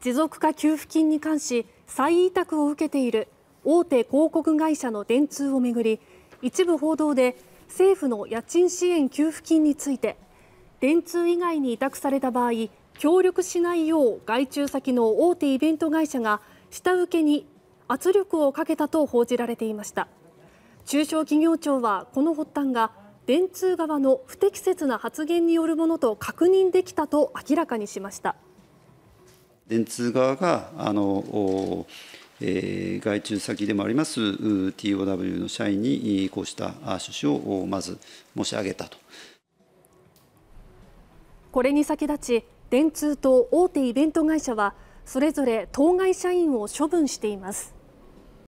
持続化給付金に関し再委託を受けている大手広告会社の電通をめぐり一部報道で政府の家賃支援給付金について電通以外に委託された場合協力しないよう外注先の大手イベント会社が下請けに圧力をかけたと報じられていました中小企業庁はこの発端が電通側の不適切な発言によるものと確認できたと明らかにしました。電通側が、あのえー、外注先でもあります TOW の社員にこうした趣旨をまず申し上げたとこれに先立ち電通と大手イベント会社はそれぞれ当該社員を処分しています。